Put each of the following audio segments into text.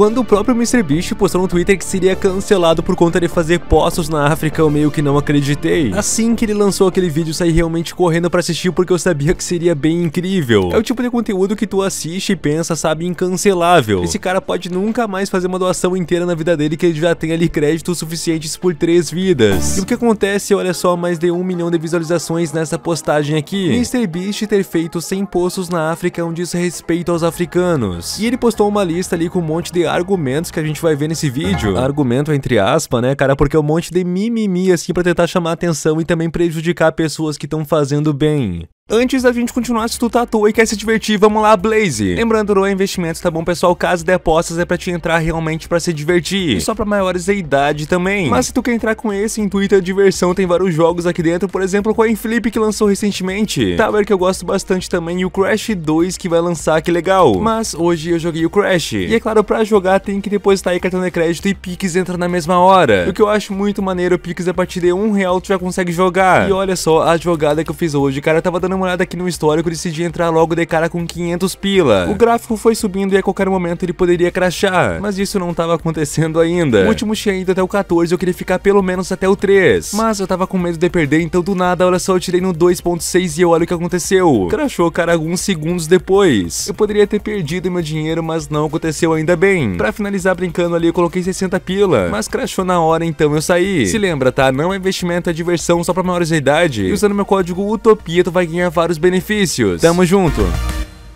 quando o próprio MrBeast postou no Twitter que seria cancelado por conta de fazer postos na África, eu meio que não acreditei. Assim que ele lançou aquele vídeo, saí realmente correndo para assistir porque eu sabia que seria bem incrível. É o tipo de conteúdo que tu assiste e pensa, sabe, incancelável. Esse cara pode nunca mais fazer uma doação inteira na vida dele que ele já tem ali créditos suficientes por três vidas. E o que acontece, olha só, mais de um milhão de visualizações nessa postagem aqui. MrBeast ter feito 100 postos na África onde é um diz respeito aos africanos. E ele postou uma lista ali com um monte de argumentos que a gente vai ver nesse vídeo. Argumento entre aspas, né, cara? Porque é um monte de mimimi assim pra tentar chamar atenção e também prejudicar pessoas que estão fazendo bem. Antes da gente continuar, se tu tá e quer se divertir, vamos lá, Blaze. Lembrando, não é investimento, tá bom, pessoal? Caso de apostas é pra te entrar realmente pra se divertir. E só pra maiores de idade também. Mas se tu quer entrar com esse intuito de é diversão, tem vários jogos aqui dentro. Por exemplo, com a Inflip que lançou recentemente. Tower que eu gosto bastante também e o Crash 2 que vai lançar, que legal. Mas hoje eu joguei o Crash. E é claro, pra jogar tem que depositar aí cartão de crédito e Pix entra na mesma hora. O que eu acho muito maneiro, o Pix é a partir de um real tu já consegue jogar. E olha só a jogada que eu fiz hoje, cara, tava dando uma olhada aqui no histórico e decidi entrar logo de cara com 500 pila. O gráfico foi subindo e a qualquer momento ele poderia crashar, mas isso não estava acontecendo ainda. O último tinha ido até o 14 eu queria ficar pelo menos até o 3, mas eu tava com medo de perder, então do nada, olha só, eu tirei no 2.6 e olha o que aconteceu. Crashou, cara, alguns segundos depois. Eu poderia ter perdido meu dinheiro, mas não aconteceu ainda bem. Pra finalizar brincando ali, eu coloquei 60 pila, mas crashou na hora, então eu saí. Se lembra, tá? Não é investimento, é diversão só pra maiores de idade. E usando meu código UTOPIA, tu vai ganhar vários benefícios. Tamo junto!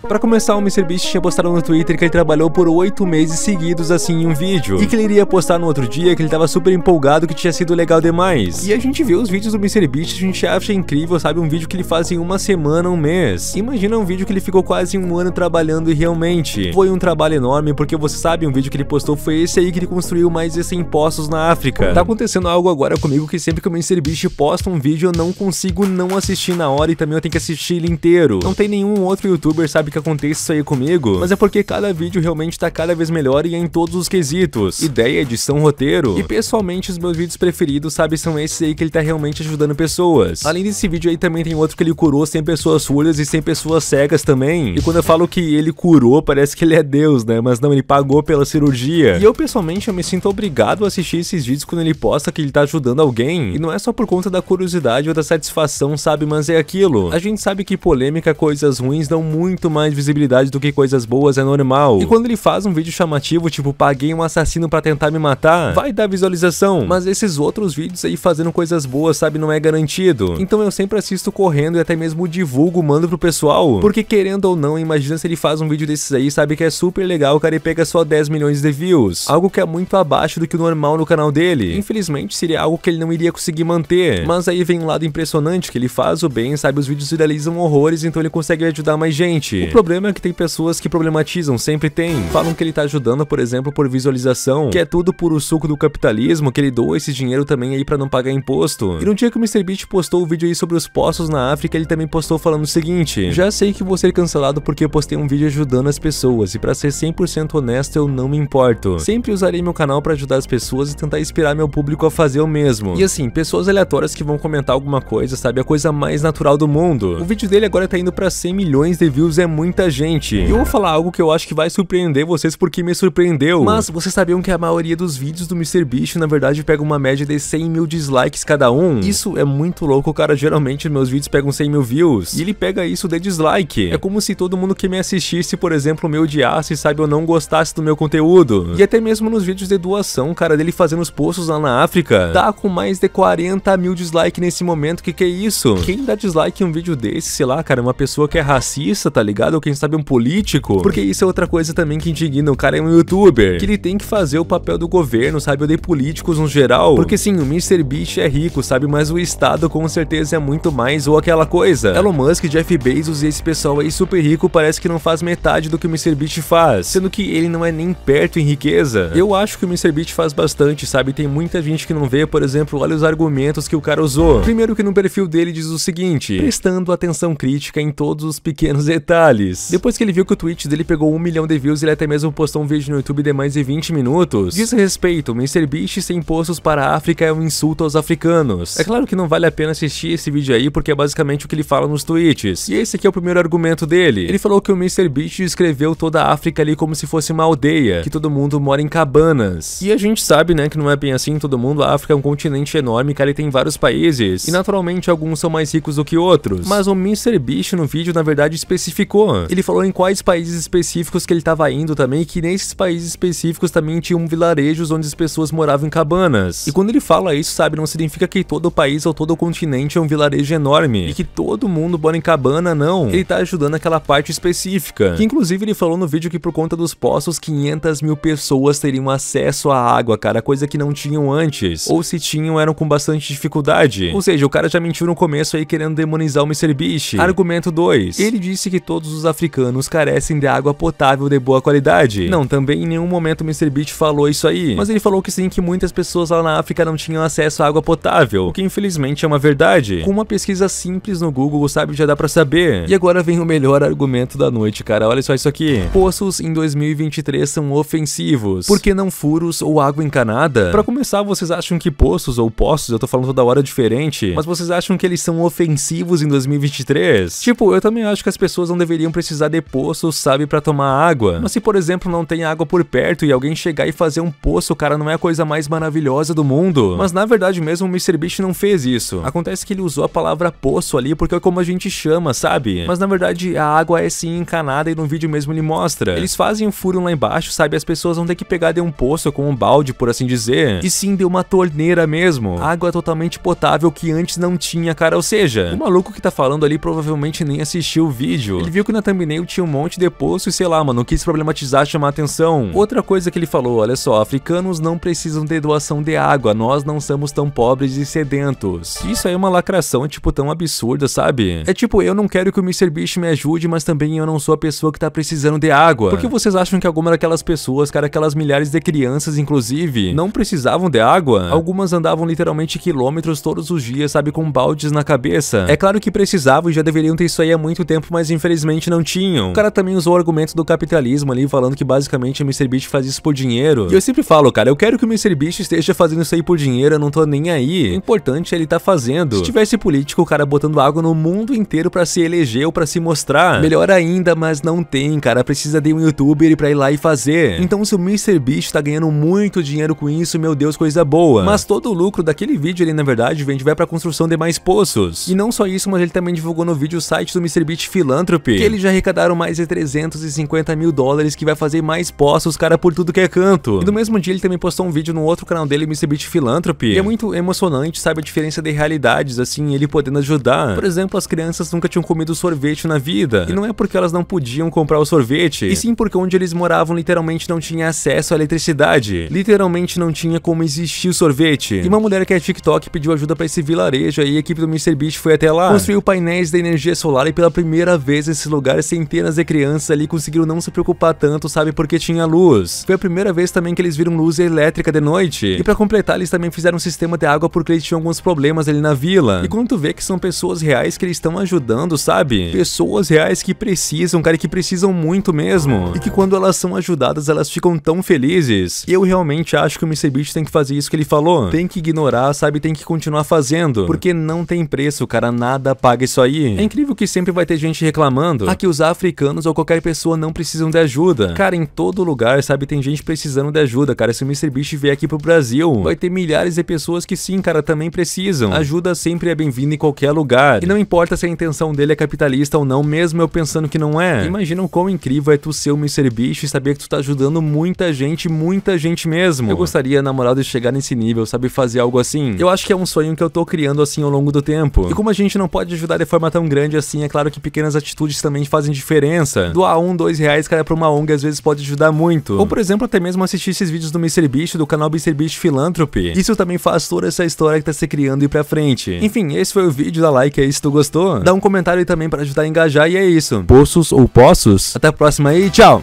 Para começar, o MrBeast tinha postado no Twitter que ele trabalhou por oito meses seguidos assim em um vídeo, e que ele iria postar no outro dia que ele tava super empolgado que tinha sido legal demais. E a gente vê os vídeos do MrBeast, a gente acha incrível, sabe, um vídeo que ele faz em uma semana, um mês. Imagina um vídeo que ele ficou quase um ano trabalhando e realmente foi um trabalho enorme, porque você sabe, um vídeo que ele postou foi esse aí que ele construiu mais de 100 postos na África. Tá acontecendo algo agora comigo que sempre que o MrBeast posta um vídeo, eu não consigo não assistir na hora e também eu tenho que assistir ele inteiro. Não tem nenhum outro youtuber, sabe, que aconteça isso aí comigo, mas é porque cada vídeo realmente tá cada vez melhor e é em todos os quesitos. Ideia, edição, roteiro. E pessoalmente os meus vídeos preferidos, sabe, são esses aí que ele tá realmente ajudando pessoas. Além desse vídeo aí também tem outro que ele curou 100 pessoas folhas e 100 pessoas cegas também. E quando eu falo que ele curou, parece que ele é Deus, né? Mas não, ele pagou pela cirurgia. E eu pessoalmente eu me sinto obrigado a assistir esses vídeos quando ele posta que ele tá ajudando alguém. E não é só por conta da curiosidade ou da satisfação, sabe, mas é aquilo. A gente sabe que polêmica, coisas ruins dão muito mais mais visibilidade do que coisas boas é normal. E quando ele faz um vídeo chamativo, tipo, paguei um assassino para tentar me matar, vai dar visualização. Mas esses outros vídeos aí fazendo coisas boas, sabe, não é garantido. Então eu sempre assisto correndo e até mesmo divulgo, mando pro pessoal. Porque querendo ou não, imagina se ele faz um vídeo desses aí, sabe que é super legal, cara, e pega só 10 milhões de views. Algo que é muito abaixo do que o normal no canal dele. Infelizmente, seria algo que ele não iria conseguir manter. Mas aí vem um lado impressionante que ele faz o bem, sabe, os vídeos viralizam horrores, então ele consegue ajudar mais gente problema é que tem pessoas que problematizam, sempre tem. Falam que ele tá ajudando, por exemplo, por visualização, que é tudo por o suco do capitalismo, que ele doa esse dinheiro também aí para não pagar imposto. E no dia que o MrBeast postou o vídeo aí sobre os postos na África, ele também postou falando o seguinte, já sei que vou ser cancelado porque eu postei um vídeo ajudando as pessoas, e para ser 100% honesto, eu não me importo. Sempre usarei meu canal para ajudar as pessoas e tentar inspirar meu público a fazer o mesmo. E assim, pessoas aleatórias que vão comentar alguma coisa, sabe, a coisa mais natural do mundo. O vídeo dele agora tá indo para 100 milhões de views, é muita gente. E eu vou falar algo que eu acho que vai surpreender vocês porque me surpreendeu. Mas vocês sabiam que a maioria dos vídeos do MrBeast, na verdade, pega uma média de 100 mil dislikes cada um? Isso é muito louco, cara. Geralmente meus vídeos pegam 100 mil views. E ele pega isso de dislike. É como se todo mundo que me assistisse, por exemplo, me odiasse, sabe, ou não gostasse do meu conteúdo. E até mesmo nos vídeos de doação, cara, dele fazendo os posts lá na África. Tá com mais de 40 mil dislikes nesse momento. Que que é isso? Quem dá dislike em um vídeo desse, sei lá, cara, é uma pessoa que é racista, tá ligado? advogado ou quem sabe um político, porque isso é outra coisa também que indigna. O cara é um youtuber, que ele tem que fazer o papel do governo, sabe? Ou de políticos no geral, porque sim, o Mr. Beast é rico, sabe? Mas o Estado com certeza é muito mais ou aquela coisa. Elon Musk, Jeff Bezos e esse pessoal aí super rico parece que não faz metade do que o Mr. Beast faz, sendo que ele não é nem perto em riqueza. Eu acho que o Mr. Beast faz bastante, sabe? Tem muita gente que não vê, por exemplo, olha os argumentos que o cara usou. Primeiro que no perfil dele diz o seguinte, prestando atenção crítica em todos os pequenos detalhes detalhes. Depois que ele viu que o tweet dele pegou um milhão de views, ele até mesmo postou um vídeo no YouTube de mais de 20 minutos. Diz respeito, MrBeast sem impostos para a África é um insulto aos africanos. É claro que não vale a pena assistir esse vídeo aí, porque é basicamente o que ele fala nos tweets. E esse aqui é o primeiro argumento dele. Ele falou que o MrBeast escreveu toda a África ali como se fosse uma aldeia, que todo mundo mora em cabanas. E a gente sabe, né, que não é bem assim todo mundo, a África é um continente enorme, cara, e tem vários países. E naturalmente alguns são mais ricos do que outros. Mas o MrBeast no vídeo, na verdade, especificou falou. Ele falou em quais países específicos que ele estava indo também, que nesses países específicos também tinham vilarejos onde as pessoas moravam em cabanas. E quando ele fala isso, sabe, não significa que todo o país ou todo o continente é um vilarejo enorme, e que todo mundo mora em cabana, não. Ele tá ajudando aquela parte específica. Que inclusive ele falou no vídeo que por conta dos poços, 500 mil pessoas teriam acesso à água, cara, coisa que não tinham antes. Ou se tinham, eram com bastante dificuldade. Ou seja, o cara já mentiu no começo aí querendo demonizar o Beast. Argumento 2. Ele disse que todos os africanos carecem de água potável de boa qualidade. Não, também em nenhum momento o Mr. falou isso aí. Mas ele falou que sim, que muitas pessoas lá na África não tinham acesso à água potável, o que infelizmente é uma verdade. Com uma pesquisa simples no Google, sabe, já dá pra saber. E agora vem o melhor argumento da noite, cara, olha só isso aqui. Poços em 2023 são ofensivos. Por que não furos ou água encanada? Pra começar, vocês acham que poços ou poços, eu tô falando toda hora diferente, mas vocês acham que eles são ofensivos em 2023? Tipo, eu também acho que as pessoas não deveriam iriam precisar de poço, sabe, para tomar água. Mas se, por exemplo, não tem água por perto e alguém chegar e fazer um poço, cara, não é a coisa mais maravilhosa do mundo. Mas na verdade mesmo o MrBeast não fez isso. Acontece que ele usou a palavra poço ali porque é como a gente chama, sabe? Mas na verdade a água é sim encanada e no vídeo mesmo ele mostra. Eles fazem um furo lá embaixo, sabe? As pessoas vão ter que pegar de um poço com um balde, por assim dizer. E sim, de uma torneira mesmo. Água totalmente potável que antes não tinha, cara. Ou seja, o maluco que tá falando ali provavelmente nem assistiu o vídeo. Ele viu que na thumbnail tinha um monte de e sei lá, mano, quis problematizar, chamar atenção. Outra coisa que ele falou, olha só, africanos não precisam de doação de água, nós não somos tão pobres e sedentos. Isso aí é uma lacração, é, tipo, tão absurda, sabe? É tipo, eu não quero que o Beast me ajude, mas também eu não sou a pessoa que tá precisando de água. Por que vocês acham que alguma daquelas pessoas, cara, aquelas milhares de crianças, inclusive, não precisavam de água? Algumas andavam literalmente quilômetros todos os dias, sabe, com baldes na cabeça. É claro que precisavam e já deveriam ter isso aí há muito tempo, mas infelizmente simplesmente não tinham. O cara também usou argumentos do capitalismo ali, falando que basicamente o MrBeast faz isso por dinheiro. E eu sempre falo, cara, eu quero que o MrBeast esteja fazendo isso aí por dinheiro, eu não tô nem aí. O importante é ele tá fazendo. Se tivesse político, o cara botando água no mundo inteiro para se eleger ou pra se mostrar. Melhor ainda, mas não tem, cara. Precisa de um youtuber pra ir lá e fazer. Então se o MrBeast tá ganhando muito dinheiro com isso, meu Deus, coisa boa. Mas todo o lucro daquele vídeo ele na verdade, vende vai pra construção de mais poços. E não só isso, mas ele também divulgou no vídeo o site do MrBeast Philanthropy, que ele eles já arrecadaram mais de 350 mil dólares, que vai fazer mais postos, cara, por tudo que é canto. E no mesmo dia ele também postou um vídeo no outro canal dele, MrBeat Philanthropy. E é muito emocionante, sabe, a diferença de realidades, assim, ele podendo ajudar. Por exemplo, as crianças nunca tinham comido sorvete na vida. E não é porque elas não podiam comprar o sorvete, e sim porque onde eles moravam literalmente não tinha acesso à eletricidade. Literalmente não tinha como existir o sorvete. E uma mulher que é TikTok pediu ajuda para esse vilarejo e a equipe do MrBeat foi até lá. Construiu painéis da energia solar e pela primeira vez esse lugares, centenas de crianças ali conseguiram não se preocupar tanto, sabe, porque tinha luz. Foi a primeira vez também que eles viram luz elétrica de noite. E para completar, eles também fizeram um sistema de água porque eles tinham alguns problemas ali na vila. E quando tu vê que são pessoas reais que eles estão ajudando, sabe? Pessoas reais que precisam, cara, que precisam muito mesmo. E que quando elas são ajudadas, elas ficam tão felizes. E eu realmente acho que o Mr. Beast tem que fazer isso que ele falou. Tem que ignorar, sabe? Tem que continuar fazendo. Porque não tem preço, cara. Nada paga isso aí. É incrível que sempre vai ter gente reclamando mundo. Aqui os africanos ou qualquer pessoa não precisam de ajuda. Cara, em todo lugar, sabe, tem gente precisando de ajuda, cara. Se o Mr. Beast vier aqui pro Brasil, vai ter milhares de pessoas que sim, cara, também precisam. Ajuda sempre é bem-vinda em qualquer lugar. E não importa se a intenção dele é capitalista ou não, mesmo eu pensando que não é. o quão incrível é tu ser o Mr. Beast e saber que tu tá ajudando muita gente, muita gente mesmo. Eu gostaria, na moral, de chegar nesse nível, sabe, fazer algo assim. Eu acho que é um sonho que eu tô criando assim ao longo do tempo. E como a gente não pode ajudar de forma tão grande assim, é claro que pequenas atitudes também realmente fazem diferença. Doar um, dois reais, cara, pra uma ONG às vezes pode ajudar muito. Ou, por exemplo, até mesmo assistir esses vídeos do MrBeast, do canal MrBeast Philanthropy. Isso também faz toda essa história que tá se criando ir pra frente. Enfim, esse foi o vídeo, dá like aí é se tu gostou. Dá um comentário aí também pra ajudar a engajar e é isso. Poços ou poços? Até a próxima e tchau!